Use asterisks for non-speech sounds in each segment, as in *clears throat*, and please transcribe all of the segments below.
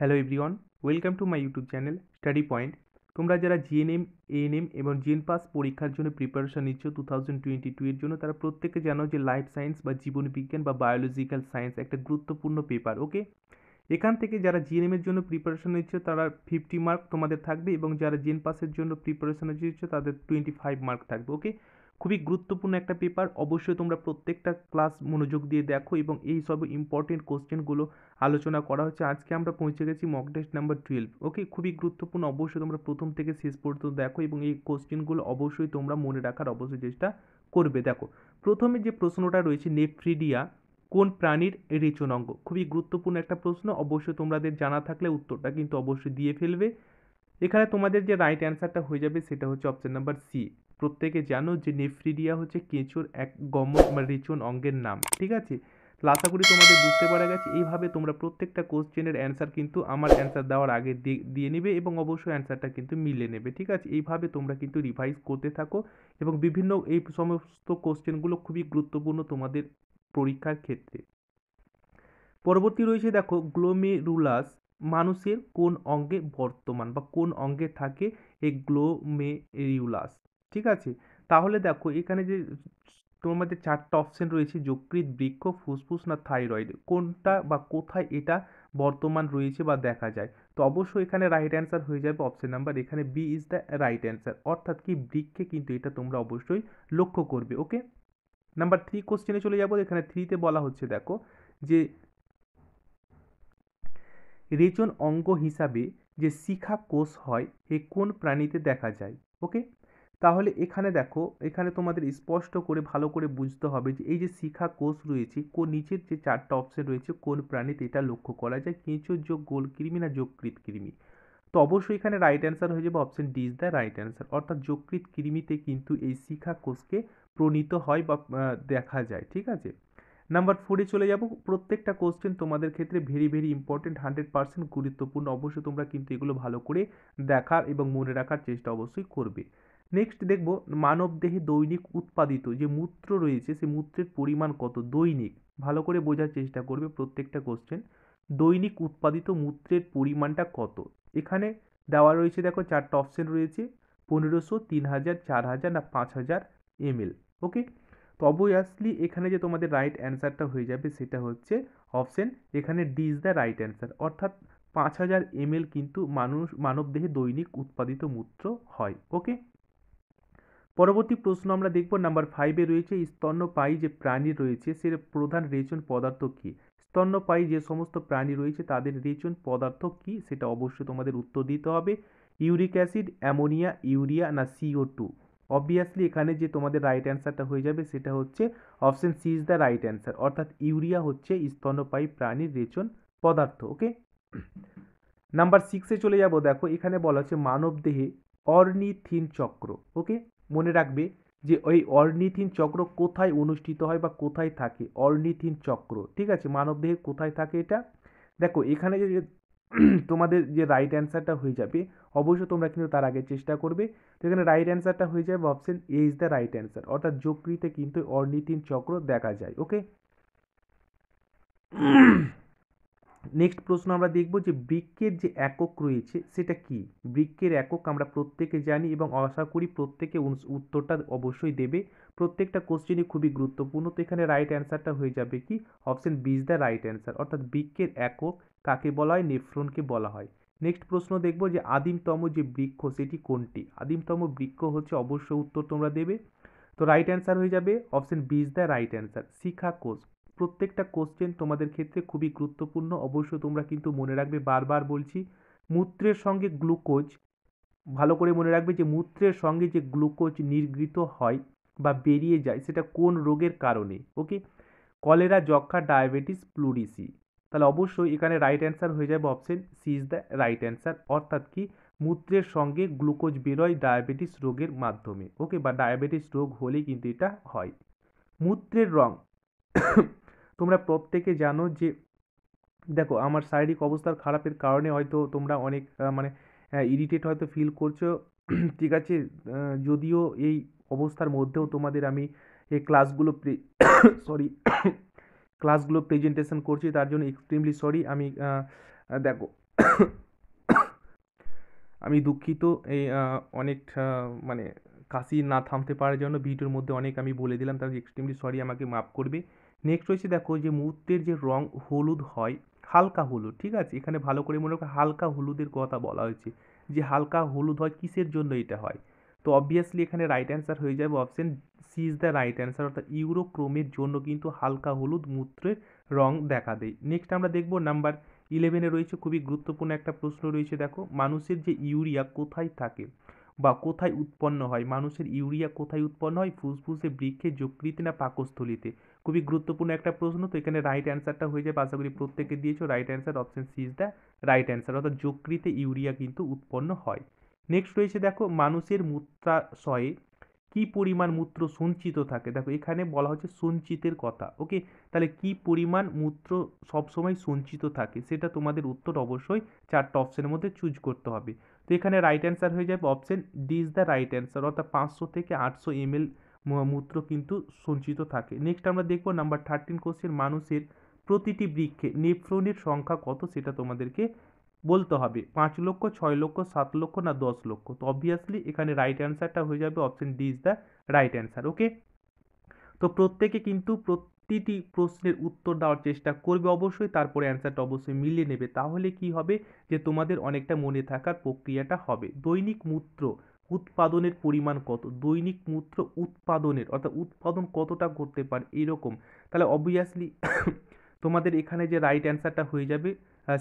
Hello everyone welcome to my YouTube channel study point তোমরা যারা GNM ANM এবং GN pass পরীক্ষার জন্য প্রিপারেশন নিচ্ছ টু থাউজেন্ড টোয়েন্টি টু এর জন্য তারা প্রত্যেকে জানো যে লাইফ সায়েন্স বা জীবনবিজ্ঞান বা বায়োলজিক্যাল সায়েন্স একটা গুরুত্বপূর্ণ পেপার ওকে এখান থেকে যারা জিএনএমের জন্য প্রিপারেশন নিচ্ছে তারা ফিফটি মার্ক তোমাদের থাকবে এবং যারা জিএন পাসের জন্য প্রিপারেশন নিচ্ছে তাদের টোয়েন্টি ফাইভ মার্ক থাকবে ওকে খুবই গুরুত্বপূর্ণ একটা পেপার অবশ্যই তোমরা প্রত্যেকটা ক্লাস মনোযোগ দিয়ে দেখো এবং এই সব ইম্পর্টেন্ট কোশ্চেনগুলো আলোচনা করা হচ্ছে আজকে আমরা পৌঁছে গেছি mock test number twelve okay খুবই গুরুত্বপূর্ণ অবশ্যই তোমরা প্রথম থেকে শেষ পর্যন্ত দেখো এবং এই কোশ্চেনগুলো অবশ্যই তোমরা মনে রাখার অবশ্যই চেষ্টা করবে দেখো প্রথমে যে প্রশ্নটা রয়েছে নেফ্রিডিয়া কোন প্রাণীর রেচন অঙ্গ খুবই গুরুত্বপূর্ণ একটা প্রশ্ন অবশ্যই তোমাদের জানা থাকলে উত্তরটা কিন্তু অবশ্যই দিয়ে ফেলবে এখানে তোমাদের যে রাইট অ্যান্সারটা হয়ে যাবে সেটা হচ্ছে অপশান নাম্বার সি প্রত্যেকে জানো যে নেফ্রিডিয়া হচ্ছে কেঁচোর এক গম রেচন অঙ্গের নাম ঠিক আছে আশা করি তোমাদের বুঝতে পারা গেছে এইভাবে তোমরা প্রত্যেকটা কোশ্চেনের অ্যান্সার কিন্তু আমার অ্যান্সার দেওয়ার আগে দিয়ে নেবে এবং অবশ্যই অ্যান্সারটা কিন্তু মিলে নেবে ঠিক আছে এইভাবে তোমরা কিন্তু রিভাইজ করতে থাকো এবং বিভিন্ন এই সমস্ত কোশ্চেনগুলো খুবই গুরুত্বপূর্ণ তোমাদের পরীক্ষার ক্ষেত্রে পরবর্তী রয়েছে দেখো গ্লোমেরুলাস মানুষের কোন অঙ্গে বর্তমান বা কোন অঙ্গে থাকে এই গ্লোমেরিউলাস ঠিক আছে তাহলে দেখো এখানে যে তোমাদের চারটা অপশন রয়েছে যকৃত বৃক্ষ ফুসফুস না থাইরয়েড কোনটা বা কোথায় এটা বর্তমান রয়েছে বা দেখা যায় তো অবশ্যই এখানে রাইট অ্যান্সার হয়ে যাবে অপশন নাম্বার এখানে B is the right answer অর্থাৎ কি বৃক্ষে কিন্তু এটা তোমরা অবশ্যই লক্ষ্য করবে ওকে নাম্বার থ্রি কোশ্চেনে চলে যাবো এখানে থ্রিতে বলা হচ্ছে দেখো যে রেচন অঙ্গ হিসাবে যে শিখা কোষ হয় এ কোন প্রাণীতে দেখা যায় ওকে তাহলে এখানে দেখো এখানে তোমাদের স্পষ্ট করে ভালো করে বুঝতে হবে যে এই যে শিখা কোষ রয়েছে কো নিচের যে চারটা অপশন রয়েছে কোন প্রাণীতে এটা লক্ষ্য করা যায় কেঁচোর যোগ গোল কৃমি না যোগকৃত কৃমি তো অবশ্যই এখানে রাইট অ্যান্সার হয়ে যাবে option D is the right answer অর্থাৎ যোগকৃত কৃমিতে কিন্তু এই শিখা কোষকে প্রণীত হয় বা দেখা যায় ঠিক আছে নাম্বার ফোরে চলে যাব প্রত্যেকটা কোশ্চেন তোমাদের ক্ষেত্রে very very important hundred percent গুরুত্বপূর্ণ অবশ্যই তোমরা কিন্তু এগুলো ভালো করে দেখার এবং মনে রাখার চেষ্টা অবশ্যই করবে নেক্সট দেখব মানবদেহে দৈনিক উৎপাদিত যে মূত্র রয়েছে সে মূত্রের পরিমাণ কত দৈনিক ভালো করে বোঝার চেষ্টা করবে প্রত্যেকটা কোশ্চেন দৈনিক উৎপাদিত মূত্রের পরিমাণটা কত এখানে দেওয়া রয়েছে দেখো চারটা অপশন রয়েছে পনেরোশো তিন হাজার চার হাজার না পাঁচ হাজার এমএল ওকে তো অবভিয়াসলি এখানে যে তোমাদের রাইট অ্যান্সারটা হয়ে যাবে সেটা হচ্ছে অপশান এখানে D is the right answer অর্থাৎ পাঁচ হাজার এমএল কিন্তু মানুষ মানবদেহে দৈনিক উৎপাদিত মূত্র হয় ওকে পরবর্তী প্রশ্ন আমরা দেখব নাম্বার ফাইভে রয়েছে স্তন্যপায়ী যে প্রাণী রয়েছে সে প্রধান রেচন পদার্থ কী স্তন্যপায়ী যে সমস্ত প্রাণী রয়েছে তাদের রেচন পদার্থ কী সেটা অবশ্যই তোমাদের উত্তর দিতে হবে ইউরিক অ্যাসিড অ্যামোনিয়া ইউরিয়া না সিও টু অবভিয়াসলি এখানে যে তোমাদের রাইট অ্যান্সারটা হয়ে যাবে সেটা হচ্ছে option C is the right answer অর্থাৎ ইউরিয়া হচ্ছে স্তন্যপায়ী প্রাণীর রেচন পদার্থ ওকে নাম্বার সিক্সে চলে যাব দেখো এখানে বলা হচ্ছে মানবদেহে অর্নিথিন চক্র ওকে মনে রাখবে যে ওই অর্নিথিন চক্র কোথায় অনুষ্ঠিত হয় বা কোথায় থাকে অর্নিথিন চক্র ঠিক আছে মানবদেহে কোথায় থাকে এটা দেখো এখানে যে *clears throat* তোমাদের যে রাইট অ্যান্সারটা হয়ে যাবে অবশ্যই তোমরা কিন্তু তার আগে চেষ্টা করবে তো এখানে রাইট অ্যান্সারটা হয়ে যাবে option A is the right answer অর্থাৎ যকৃতে কিন্তু অর্নিথিন চক্র দেখা যায় ওকে *clears throat* নেক্সট প্রশ্ন আমরা দেখব যে বৃক্ষের যে একক রয়েছে সেটা কি বৃক্ষের একক আমরা প্রত্যেকে জানি এবং আশা করি প্রত্যেকে উত্তরটা অবশ্যই দেবে প্রত্যেকটা কোশ্চেনই খুবই গুরুত্বপূর্ণ তো এখানে রাইট অ্যান্সারটা হয়ে যাবে কি option B is the right answer অর্থাৎ বৃক্ষের একক কাকে বলা হয় নেফ্রনকে বলা হয় নেক্সট প্রশ্ন দেখব যে আদিমতম যে বৃক্ষ সেটি কোনটি আদিমতম বৃক্ষ হচ্ছে অবশ্যই উত্তর তোমরা দেবে তো রাইট অ্যান্সার হয়ে যাবে option B is the right answer কোষ প্রত্যেকটা কোশ্চেন তোমাদের ক্ষেত্রে খুবই গুরুত্বপূর্ণ অবশ্য তোমরা কিন্তু মনে রাখবে বারবার বলছি মূত্রের সঙ্গে গ্লুকোজ ভালো করে মনে রাখবে যে মূত্রের সঙ্গে যে গ্লুকোজ নির্গৃত হয় বা বেরিয়ে যায় সেটা কোন রোগের কারণে ওকে কলেরা যক্ষা ডায়াবেটিস প্লুরিসি তাহলে অবশ্যই এখানে রাইট অ্যান্সার হয়ে যাবে option C is the right answer অর্থাৎ কি মূত্রের সঙ্গে গ্লুকোজ বেরোয় ডায়াবেটিস রোগের মাধ্যমে ওকে বা ডায়াবেটিস রোগ হলে কিন্তু এটা হয় মূত্রের রং তোমরা প্রত্যেকে জানো যে দেখো আমার শারীরিক অবস্থার খারাপের কারণে হয়তো তোমরা অনেক মানে ইরিটেট হয়তো ফিল করছো *clears throat* ঠিক আছে যদিও এই অবস্থার মধ্যেও তোমাদের আমি এই ক্লাসগুলো সরি ক্লাসগুলো প্রেজেন্টেশন করছি তার জন্য এক্সট্রিমলি সরি আমি দেখো *coughs* আমি দুঃখিত এই অনেক মানে কাশি না থামতে পারার জন্য ভিডিওর মধ্যে অনেক আমি বলে দিলাম তার এক্সট্রিমলি সরি আমাকে মাফ করবে নেক্সট রয়েছে দেখো যে মুহূর্তের যে রং হলুদ হয় হালকা হলুদ ঠিক আছে এখানে ভালো করে মনে রাখো হালকা হলুদের কথা বলা হয়েছে যে হালকা হলুদ হয় কিসের জন্য এটা হয় তো অবভিয়াসলি এখানে রাইট অ্যান্সার হয়ে যাবে option C is the right answer অর্থাৎ ইউরোক্রোমের জন্য কিন্তু হালকা হলুদ মূত্রের রং দেখা দেয় নেক্সট আমরা দেখব নাম্বার ইলেভেনে রয়েছে খুবই গুরুত্বপূর্ণ একটা প্রশ্ন রয়েছে দেখো মানুষের যে ইউরিয়া কোথায় থাকে বা কোথায় উৎপন্ন হয় মানুষের ইউরিয়া কোথায় উৎপন্ন হয় ফুসফুসে বৃক্ষে যকৃতি না পাকস্থলিতে খুবই গুরুত্বপূর্ণ একটা প্রশ্ন তো এখানে রাইট অ্যান্সারটা হয়ে যাবে আশা করি প্রত্যেকে দিয়েছো right answer option C is the right answer অর্থাৎ যকৃতে ইউরিয়া কিন্তু উৎপন্ন হয় নেক্সট রয়েছে দেখো মানুষের মূত্রাশয়ে কি পরিমাণ মূত্র সঞ্চিত থাকে দেখো এখানে বলা হচ্ছে সঞ্চিতের কথা ওকে তাহলে কি পরিমাণ মূত্র সবসময় সঞ্চিত থাকে সেটা তোমাদের উত্তর অবশ্যই চারটা অপশনের মধ্যে চুজ করতে হবে তো এখানে রাইট অ্যান্সার হয়ে যাবে option D is the right answer অর্থাৎ পাঁচশো থেকে আটশো এমএল মূত্র কিন্তু সঞ্চিত থাকে নেক্সট আমরা দেখব নাম্বার থার্টিন কোশ্চেন মানুষের প্রতিটি বৃক্ষে নেফ্রনের সংখ্যা কত সেটা তোমাদেরকে বলতে হবে পাঁচ লক্ষ ছয় লক্ষ সাত লক্ষ না দশ লক্ষ তো অবভিয়াসলি এখানে রাইট অ্যান্সারটা হয়ে যাবে option D is the right answer okay তো প্রত্যেকে কিন্তু প্রতিটি প্রশ্নের উত্তর দেওয়ার চেষ্টা করবে অবশ্যই তারপরে অ্যান্সারটা অবশ্যই মিলিয়ে নেবে তাহলে কি হবে যে তোমাদের অনেকটা মনে থাকার প্রক্রিয়াটা হবে দৈনিক মূত্র উৎপাদনের পরিমাণ কত দৈনিক মূত্র উৎপাদনের অর্থাৎ উৎপাদন কতটা করতে পারে এরকম তাহলে অবভিয়াসলি *coughs* তোমাদের এখানে যে রাইট অ্যান্সারটা হয়ে যাবে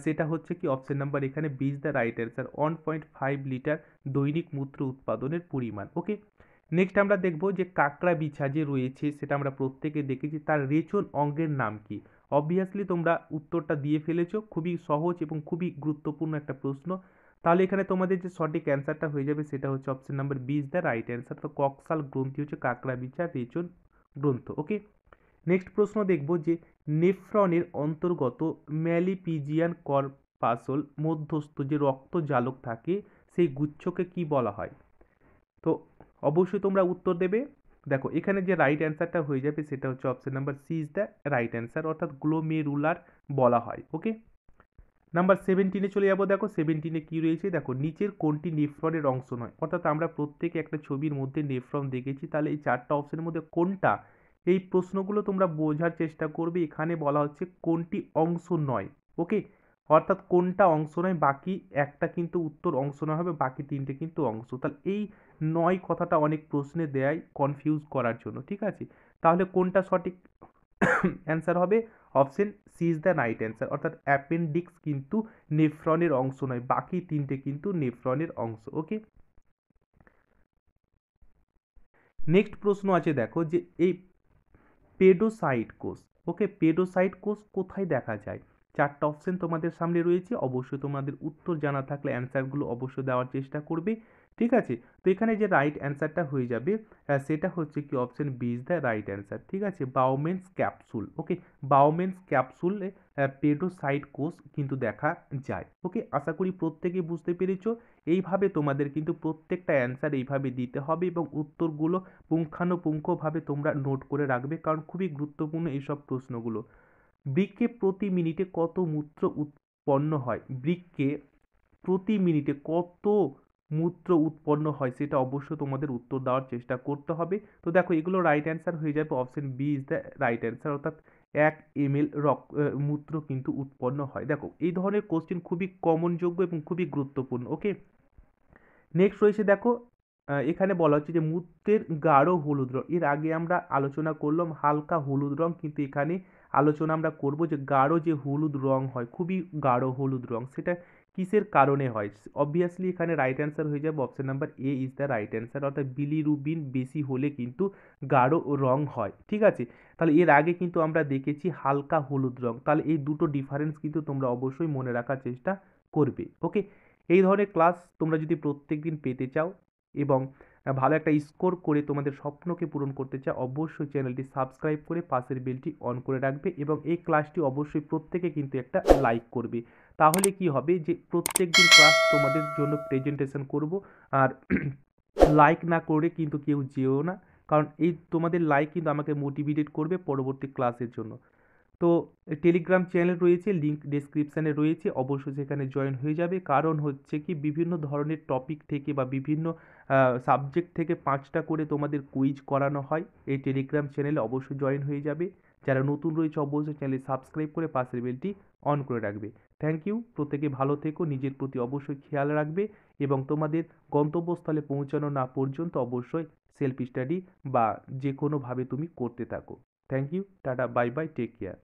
সেটা হচ্ছে কি অপশন নাম্বার এখানে B is the right answer one point five litre দৈনিক মূত্র উৎপাদনের পরিমাণ ওকে নেক্সট আমরা দেখব যে কাঁকড়া বিছা যে রয়েছে সেটা আমরা প্রত্যেকে দেখেছি তার রেচন অঙ্গের নাম কি অবভিয়াসলি তোমরা উত্তরটা দিয়ে ফেলেছো খুবই সহজ এবং খুবই গুরুত্বপূর্ণ একটা প্রশ্ন তাহলে এখানে তোমাদের যে সঠিক অ্যান্সারটা হয়ে যাবে সেটা হচ্ছে option number B is the right answer তো কক্সাল গ্রন্থি হচ্ছে কাঁকড়া বিছা রেচন গ্রন্থ ওকে নেক্সট প্রশ্ন দেখব যে নেফ্রনের অন্তর্গত ম্যালিপিজিয়ান করপাসল মধ্যস্থ যে রক্ত জালক থাকে সেই গুচ্ছকে কি বলা হয় তো অবশ্যই তোমরা উত্তর দেবে দেখো এখানে যে রাইট অ্যান্সারটা হয়ে যাবে সেটা হচ্ছে option number C is the right answer অর্থাৎ গ্লোমেরুলার বলা হয় ওকে নাম্বার সেভেন্টিনে চলে যাবো দেখো সেভেন্টিনে কী রয়েছে দেখো নিচের কোনটি নেফ্রনের অংশ নয় অর্থাৎ আমরা প্রত্যেকে একটা ছবির মধ্যে নেফ্রন দেখেছি তাহলে এই চারটা অপশনের মধ্যে কোনটা এই প্রশ্নগুলো তোমরা বোঝার চেষ্টা করবে এখানে বলা হচ্ছে কোনটি অংশ নয় ওকে অর্থাৎ কোনটা অংশ নয় বাকি একটা কিন্তু উত্তর অংশ নয় হবে বাকি তিনটে কিন্তু অংশ তাহলে এই নয় কথাটা অনেক প্রশ্নে দেয় কনফিউজ করার জন্য ঠিক আছে তাহলে কোনটা সঠিক অ্যান্সার *coughs* হবে option C is the right answer অর্থাৎ অ্যাপেন্ডিক্স কিন্তু নেফ্রনের অংশ নয় বাকি তিনটে কিন্তু নেফ্রনের অংশ ওকে নেক্সট প্রশ্ন আছে দেখো যে এই পেডোসাইট কোষ ওকে পেডোসাইট কোষ কোথায় দেখা যায় চারটা অপশান তোমাদের সামনে রয়েছে অবশ্যই তোমাদের উত্তর জানা থাকলে অ্যান্সারগুলো অবশ্যই দেওয়ার চেষ্টা করবে ঠিক আছে তো এখানে যে রাইট অ্যান্সারটা হয়ে যাবে সেটা হচ্ছে কি option B is the right answer ঠিক আছে বাওমেন্স ক্যাপসুল ওকে বাউমেন্স ক্যাপসুলে পেডোসাইড কোষ কিন্তু দেখা যায় ওকে আশা করি প্রত্যেকে বুঝতে পেরেছ এইভাবে তোমাদের কিন্তু প্রত্যেকটা অ্যান্সার এইভাবে দিতে হবে এবং উত্তরগুলো পুঙ্খানুপুঙ্খভাবে তোমরা নোট করে রাখবে কারণ খুবই গুরুত্বপূর্ণ এইসব প্রশ্নগুলো বৃক্কে প্রতি মিনিটে কত মূত্র উৎপন্ন হয় বৃক্কে প্রতি মিনিটে কত মূত্র উৎপন্ন হয় সেটা অবশ্য তোমাদের উত্তর দেওয়ার চেষ্টা করতে হবে তো দেখো এগুলো রাইট অ্যান্সার হয়ে যাবে option B is the right answer অর্থাৎ এক এম এল রক মূত্র কিন্তু উৎপন্ন হয় দেখো এই ধরনের কোশ্চেন খুবই কমনযোগ্য এবং খুবই গুরুত্বপূর্ণ ওকে নেক্সট রয়েছে দেখো এখানে বলা হচ্ছে যে মূর্তের গাঢ় হলুদ রং এর আগে আমরা আলোচনা করলাম হালকা হলুদ রং কিন্তু এখানে আলোচনা আমরা করব যে গাঢ় যে হলুদ রং হয় খুবই গাঢ় হলুদ রং সেটা কিসের কারণে হয় অবভিয়াসলি এখানে রাইট অ্যান্সার হয়ে যাবে option number A is the right answer অর্থাৎ বিলিরুবিন বেশি হলে কিন্তু গাঢ় রং হয় ঠিক আছে তাহলে এর আগে কিন্তু আমরা দেখেছি হালকা হলুদ রং তাহলে এই দুটো ডিফারেন্স কিন্তু তোমরা অবশ্যই মনে রাখার চেষ্টা করবে ওকে এই ধরনের ক্লাস তোমরা যদি প্রত্যেক দিন পেতে চাও এবং ভালো একটা স্কোর করে তোমাদের স্বপ্নকে পূরণ করতে চাও অবশ্যই চ্যানেলটি সাবস্ক্রাইব করে পাশের বেলটি অন করে রাখবে এবং এই ক্লাসটি অবশ্যই প্রত্যেকে কিন্তু একটা লাইক করবে তাহলে কি হবে যে প্রত্যেক দিন ক্লাস তোমাদের জন্য প্রেজেন্টেশন করব আর লাইক *clears throat* না করে কিন্তু কেউ যেও না কারণ এই তোমাদের লাইক কিন্তু আমাকে মোটিভেটেড করবে পরবর্তী ক্লাসের জন্য তো টেলিগ্রাম চ্যানেল রয়েছে লিঙ্ক ডিসক্রিপশানে রয়েছে অবশ্যই সেখানে জয়েন হয়ে যাবে কারণ হচ্ছে কি বিভিন্ন ধরনের টপিক থেকে বা বিভিন্ন সাবজেক্ট থেকে পাঁচটা করে তোমাদের কুইজ করানো হয় এই টেলিগ্রাম চ্যানেলে অবশ্যই জয়েন হয়ে যাবে যারা নতুন রয়েছে অবশ্যই চ্যানেলে সাবস্ক্রাইব করে পাশের বেলটি অন করে রাখবে থ্যাংক ইউ প্রত্যেকে ভালো থেকো নিজের প্রতি অবশ্যই খেয়াল রাখবে এবং তোমাদের গন্তব্যস্থলে পৌঁছানো না পর্যন্ত অবশ্যই সেলফ স্টাডি বা যে কোনোভাবে তুমি করতে থাকো Thank you. Tata. Bye bye. Take care.